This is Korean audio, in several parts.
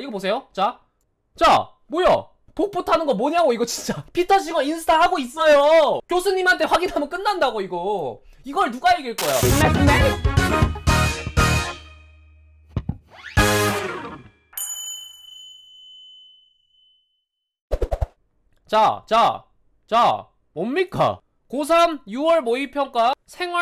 이거 보세요 자, 자 뭐야 독보 타는 거 뭐냐고 이거 진짜 피터 싱어 인스타 하고 있어요 교수님한테 확인하면 끝난다고 이거 이걸 누가 이길 거야 자, 자, 자, 뭡니까? 고3 6월 모의평가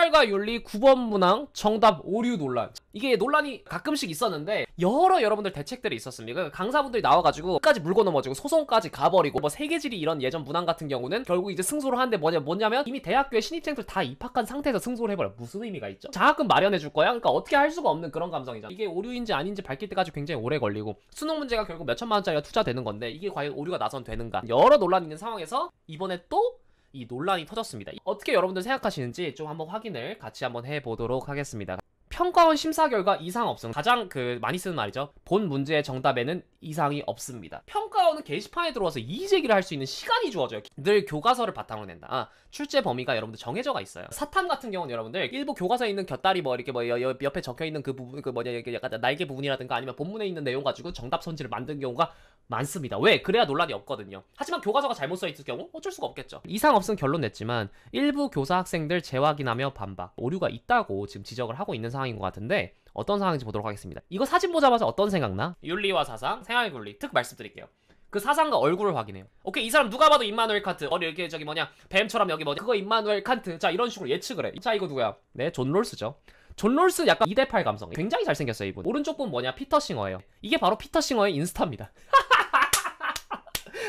생활과 윤리 9번 문항 정답 오류 논란 이게 논란이 가끔씩 있었는데 여러 여러분들 대책들이 있었습니다 그러니까 강사분들이 나와가지고 끝까지 물고 넘어지고 소송까지 가버리고 뭐 세계지리 이런 예전 문항 같은 경우는 결국 이제 승소를 하는데 뭐냐 뭐냐면 이미 대학교에 신입생들 다 입학한 상태에서 승소를 해버려 무슨 의미가 있죠 장학금 마련해 줄 거야 그러니까 어떻게 할 수가 없는 그런 감성이잖아 이게 오류인지 아닌지 밝힐 때까지 굉장히 오래 걸리고 수능 문제가 결국 몇 천만 원짜리가 투자되는 건데 이게 과연 오류가 나선 되는가 여러 논란이 있는 상황에서 이번에 또이 논란이 터졌습니다. 어떻게 여러분들 생각하시는지 좀 한번 확인을 같이 한번 해보도록 하겠습니다. 평가원 심사 결과 이상 없음 가장 그 많이 쓰는 말이죠 본 문제의 정답에는 이상이 없습니다 평가원은 게시판에 들어와서 이의제기를 할 수 있는 시간이 주어져요 늘 교과서를 바탕으로 낸다 아, 출제 범위가 여러분들 정해져가 있어요 사탐 같은 경우는 여러분들 일부 교과서에 있는 곁다리 뭐 이렇게 뭐 여, 옆에 적혀있는 그 부분 그 뭐냐 이게 약간 날개 부분이라든가 아니면 본문에 있는 내용 가지고 정답 선지를 만든 경우가 많습니다. 왜? 그래야 논란이 없거든요. 하지만 교과서가 잘못 써있을 경우 어쩔 수가 없겠죠. 이상 없음 결론 냈지만 일부 교사 학생들 재확인하며 반박, 오류가 있다고 지금 지적을 하고 있는 상황인 것 같은데 어떤 상황인지 보도록 하겠습니다. 이거 사진 보자마자 어떤 생각나? 윤리와 사상, 생활윤리특 말씀드릴게요. 그 사상과 얼굴을 확인해요. 오케이 이 사람 누가 봐도 임마누엘 칸트. 어리 여기 저기 뭐냐 뱀처럼 여기 뭐냐 그거 임마누엘 칸트. 자 이런 식으로 예측을 해. 자 이거 누구야? 네 존 롤스죠. 존 롤스 약간 2대8 감성. 굉장히 잘생겼어요 이분. 오른쪽 분 뭐냐 피터 싱어예요. 이게 바로 피터 싱어의 인스타입니다.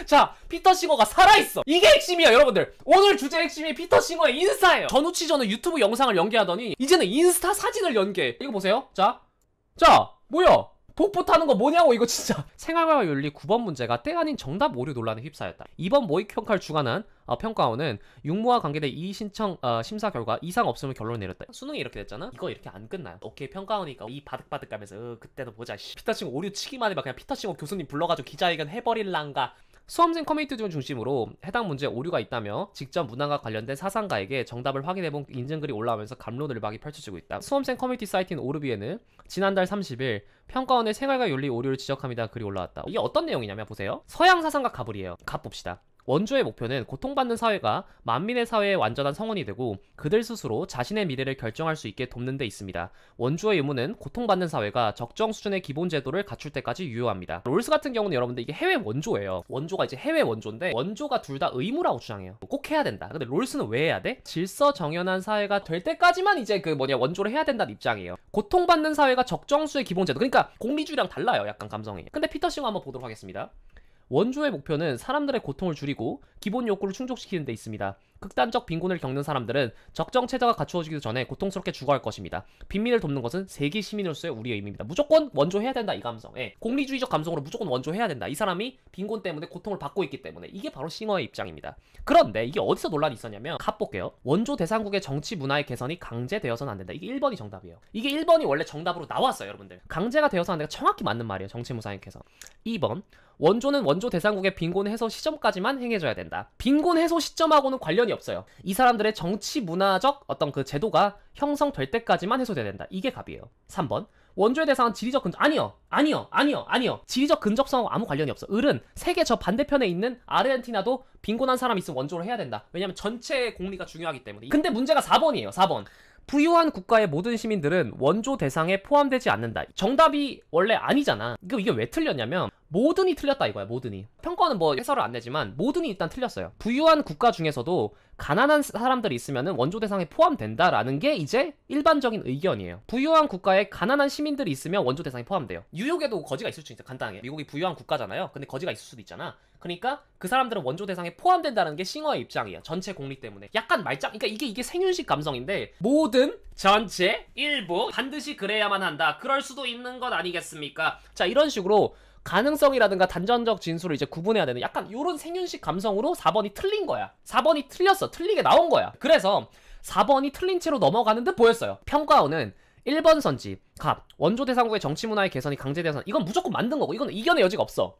자 피터 싱어가 살아있어 이게 핵심이야 여러분들 오늘 주제 핵심이 피터 싱어의 인싸타예요 전우치 전에 유튜브 영상을 연계하더니 이제는 인스타 사진을 연계 이거 보세요 자자 자, 뭐야 폭포 타는 거 뭐냐고 이거 진짜 생활과 윤리 9번 문제가 때 아닌 정답 오류 논란에 휩싸였다 이번 모의 평가를 주관한 어, 평가원은 육모와 관계된 이 신청 어, 심사 결과 이상 없음을 결론 내렸다 수능이 이렇게 됐잖아 이거 이렇게 안 끝나요 오케이 평가원이니까 이 바득바득 가면서 어, 그때도 보자 피터싱어 오류 치기만 해봐 그냥 피터싱어 교수님 불러가지고 기자회견 해버릴란가 수험생 커뮤니티 중 중심으로 해당 문제에 오류가 있다며 직접 문항과 관련된 사상가에게 정답을 확인해본 인증글이 올라오면서 감론을박이 펼쳐지고 있다. 수험생 커뮤니티 사이트인 오르비에는 지난달 30일 평가원의 생활과 윤리 오류를 지적합니다. 글이 올라왔다. 이게 어떤 내용이냐면 보세요. 서양 사상가 가불이에요가 봅시다. 원조의 목표는 고통받는 사회가 만민의 사회의 완전한 성원이 되고 그들 스스로 자신의 미래를 결정할 수 있게 돕는 데 있습니다. 원조의 의무는 고통받는 사회가 적정 수준의 기본 제도를 갖출 때까지 유효합니다. 롤스 같은 경우는 여러분들 이게 해외 원조예요. 원조가 이제 해외 원조인데 원조가 둘 다 의무라고 주장해요. 꼭 해야 된다. 근데 롤스는 왜 해야 돼? 질서 정연한 사회가 될 때까지만 이제 그 뭐냐 원조를 해야 된다는 입장이에요. 고통받는 사회가 적정수의 기본 제도. 그러니까 공리주의랑 달라요. 약간 감성이. 근데 피터 싱가 한번 보도록 하겠습니다. 원조의 목표는 사람들의 고통을 줄이고 기본 욕구를 충족시키는 데 있습니다. 극단적 빈곤을 겪는 사람들은 적정 체제가 갖추어지기 전에 고통스럽게 죽어갈 것입니다. 빈민을 돕는 것은 세계 시민으로서의 우리의 의미입니다. 무조건 원조해야 된다 이 감성. 예. 공리주의적 감성으로 무조건 원조해야 된다. 이 사람이 빈곤 때문에 고통을 받고 있기 때문에 이게 바로 싱어의 입장입니다. 그런데 이게 어디서 논란이 있었냐면 갑 볼게요. 원조 대상국의 정치 문화의 개선이 강제되어서는 안 된다. 이게 1번이 정답이에요. 이게 1번이 원래 정답으로 나왔어요, 여러분들. 강제가 되어서 안 된다. 정확히 맞는 말이에요. 정치무사의 개선. 2번 원조는 원조 대상국의 빈곤 해소 시점까지만 행해져야 된다. 빈곤 해소 시점하고는 관련이 이 없어요. 이 사람들의 정치 문화적 어떤 그 제도가 형성될 때까지만 해소돼야 된다. 이게 갑이에요. 3번. 원조의 대상은 지리적 근접 아니요 아니요 아니요 아니요 지리적 근접성하고 아무 관련이 없어 을은 세계 저 반대편에 있는 아르헨티나도 빈곤한 사람 이 있으면 원조를 해야 된다 왜냐면 전체 의 공리가 중요하기 때문에 근데 문제가 4번이에요 4번 부유한 국가의 모든 시민들은 원조 대상에 포함되지 않는다 정답이 원래 아니잖아 이거 이게 왜 틀렸냐면 모든이 틀렸다 이거야 모든이 평가는 뭐 해설을 안 내지만 모든이 일단 틀렸어요 부유한 국가 중에서도 가난한 사람들이 있으면 원조 대상에 포함된다라는 게 이제 일반적인 의견이에요 부유한 국가에 가난한 시민들이 있으면 원조 대상에 포함돼요 뉴욕에도 거지가 있을 수 있어 간단하게 미국이 부유한 국가잖아요 근데 거지가 있을 수도 있잖아 그러니까 그 사람들은 원조 대상에 포함된다는 게 싱어의 입장이에요 전체 공리 때문에 약간 말짱 그러니까 이게 이게 생윤식 감성인데 모든 전체 일부 반드시 그래야만 한다 그럴 수도 있는 것 아니겠습니까 자 이런 식으로 가능성이라든가 단전적 진술을 이제 구분해야 되는 약간 요런 생윤식 감성으로 4번이 틀린 거야. 4번이 틀렸어. 틀리게 나온 거야. 그래서 4번이 틀린 채로 넘어가는 듯 보였어요. 평가원은 1번 선지, 갑, 원조 대상국의 정치문화의 개선이 강제되어서 이건 무조건 만든 거고 이건 이겨의 여지가 없어.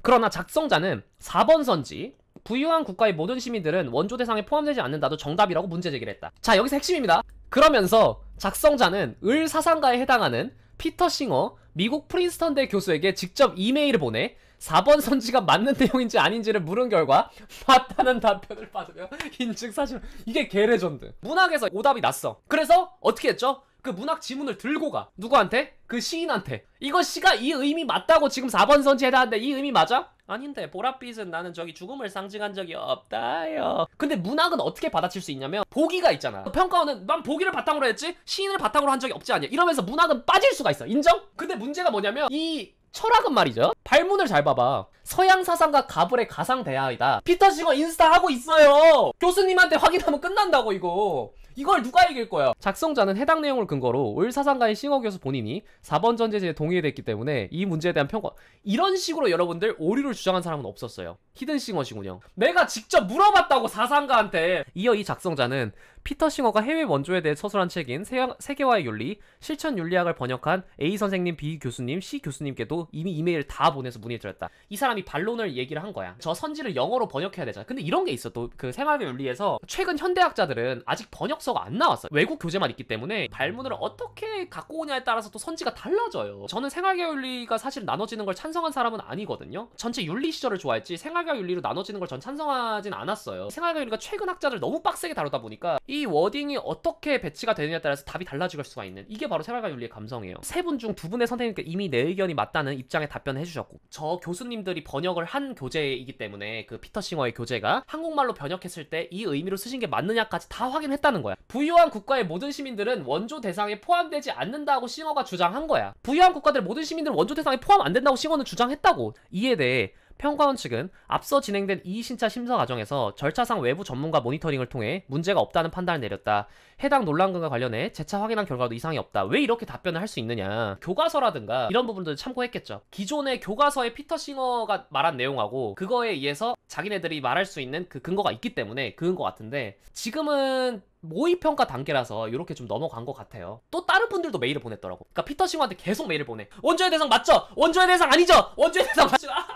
그러나 작성자는 4번 선지, 부유한 국가의 모든 시민들은 원조 대상에 포함되지 않는다도 정답이라고 문제 제기를 했다. 자 여기서 핵심입니다. 그러면서 작성자는 을 사상가에 해당하는 피터 싱어, 미국 프린스턴대 교수에게 직접 이메일을 보내 4번 선지가 맞는 내용인지 아닌지를 물은 결과 맞다는 답변을 받으며 인증 사실 이게 게레전드 문학에서 오답이 났어 그래서 어떻게 했죠? 그 문학 지문을 들고 가 누구한테? 그 시인한테 이거 씨가 이 의미 맞다고 지금 4번 선지에 해당하는데 이 의미 맞아? 아닌데 보랏빛은 나는 저기 죽음을 상징한 적이 없다요 근데 문학은 어떻게 받아칠 수 있냐면 보기가 있잖아 평가원은 난 보기를 바탕으로 했지 시인을 바탕으로 한 적이 없지 않냐 이러면서 문학은 빠질 수가 있어 인정? 근데 문제가 뭐냐면 이 철학은 말이죠 발문을 잘 봐봐 서양 사상과 가불의 가상 대화이다 피터 시거 인스타 하고 있어요 교수님한테 확인하면 끝난다고 이거 이걸 누가 이길 거야 작성자는 해당 내용을 근거로 올 사상가인 싱어 교수 본인이 4번 전제제에 동의됐기 때문에 이 문제에 대한 평가 이런 식으로 여러분들 오류를 주장한 사람은 없었어요 히든싱어시군요 내가 직접 물어봤다고 사상가한테 이어 이 작성자는 피터 싱어가 해외 원조에 대해 서술한 책인 세계화의 윤리, 실천 윤리학을 번역한 A 선생님, B 교수님, C 교수님께도 이미 이메일을 다 보내서 문의드렸다. 이 사람이 반론을 얘기를 한 거야. 저 선지를 영어로 번역해야 되잖아. 근데 이런 게 있어. 또 그 생활의 윤리에서 최근 현대학자들은 아직 번역서가 안 나왔어. 외국 교재만 있기 때문에 발문을 어떻게 갖고 오냐에 따라서 또 선지가 달라져요. 저는 생활계 윤리가 사실 나눠지는 걸 찬성한 사람은 아니거든요. 전체 윤리 시절을 좋아했지 생활계 윤리로 나눠지는 걸 전 찬성하진 않았어요. 생활계 윤리가 최근 학자들 너무 빡세게 다루다 보니까 이 워딩이 어떻게 배치가 되느냐에 따라서 답이 달라질 수가 있는 이게 바로 생활과 윤리의 감성이에요. 세 분 중 두 분의 선생님께 이미 내 의견이 맞다는 입장에 답변을 해주셨고 저 교수님들이 번역을 한 교재이기 때문에 그 피터 싱어의 교재가 한국말로 번역했을 때 이 의미로 쓰신 게 맞느냐까지 다 확인했다는 거야. 부유한 국가의 모든 시민들은 원조 대상에 포함되지 않는다고 싱어가 주장한 거야. 부유한 국가들 모든 시민들은 원조 대상에 포함 안 된다고 싱어는 주장했다고. 이에 대해 평가원 측은 앞서 진행된 이의신차 심사 과정에서 절차상 외부 전문가 모니터링을 통해 문제가 없다는 판단을 내렸다. 해당 논란과 관련해 재차 확인한 결과도 이상이 없다. 왜 이렇게 답변을 할 수 있느냐. 교과서라든가 이런 부분들을 참고했겠죠. 기존의 교과서의 피터 싱어가 말한 내용하고 그거에 의해서 자기네들이 말할 수 있는 그 근거가 있기 때문에 그은 것 같은데 지금은 모의평가 단계라서 이렇게 좀 넘어간 것 같아요 또 다른 분들도 메일을 보냈더라고 그러니까 피터 싱어한테 계속 메일을 보내 원조의 대상 맞죠? 원조의 대상 아니죠? 원조의 대상 맞죠? 아!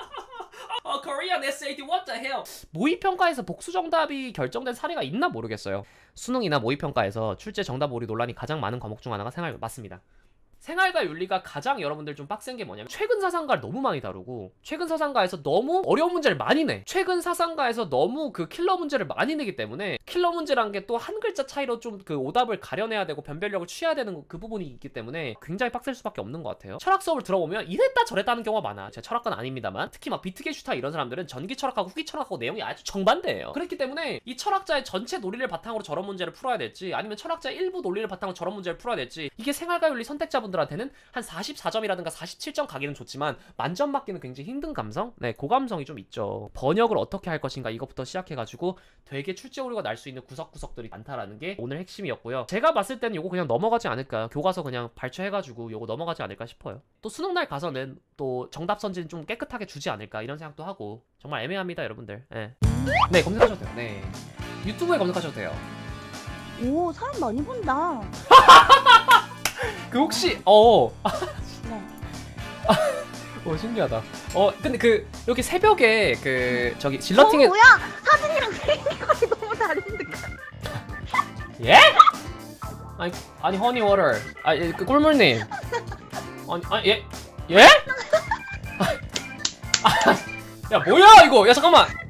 어, Korean SAT what the hell 모의평가에서 복수 정답이 결정된 사례가 있나 모르겠어요 수능이나 모의평가에서 출제 정답 오류 논란이 가장 많은 과목 중 하나가 생활 맞습니다 생활과 윤리가 가장 여러분들 좀 빡센 게 뭐냐면 최근 사상가를 너무 많이 다루고 최근 사상가에서 너무 어려운 문제를 많이 내 최근 사상가에서 너무 그 킬러 문제를 많이 내기 때문에 킬러 문제란 게 또 한 글자 차이로 좀 그 오답을 가려내야 되고 변별력을 취해야 되는 그 부분이 있기 때문에 굉장히 빡셀 수밖에 없는 것 같아요 철학 수업을 들어보면 이랬다 저랬다 하는 경우가 많아 제가 철학관 아닙니다만 특히 막 비트게슈타 이런 사람들은 전기 철학하고 후기 철학하고 내용이 아주 정반대예요 그렇기 때문에 이 철학자의 전체 논리를 바탕으로 저런 문제를 풀어야 될지 아니면 철학자의 일부 논리를 바탕으로 저런 문제를 풀어야 될지 이게 생활과 윤리 선택자분 분들한테는한 44점이라든가 47점 가기는 좋지만 만점 맞기는 굉장히 힘든 감성? 네, 고감성이 그 좀 있죠. 번역을 어떻게 할 것인가 이것부터 시작해가지고 되게 출제 오류가 날 수 있는 구석구석들이 많다라는 게 오늘 핵심이었고요. 제가 봤을 때는 이거 그냥 넘어가지 않을까. 교과서 그냥 발췌해가지고 이거 넘어가지 않을까 싶어요. 또 수능날 가서는 또 정답 선진 좀 깨끗하게 주지 않을까 이런 생각도 하고 정말 애매합니다 여러분들. 네, 네 검색하셔도 돼요. 네. 유튜브에 검색하셔도 돼요. 오 사람 많이 본다. 그 혹시 어. 네. 오 신기하다. 어 근데 그 이렇게 새벽에 그 저기 질러팅에 어, 뭐야? 사진이랑 생긴거이 너무 다른데. 예? 아니 아니 허니 워터. 아니 예, 그 꿀물님. 아니 아니 예 예? 아, 아, 야 뭐야 이거? 야 잠깐만.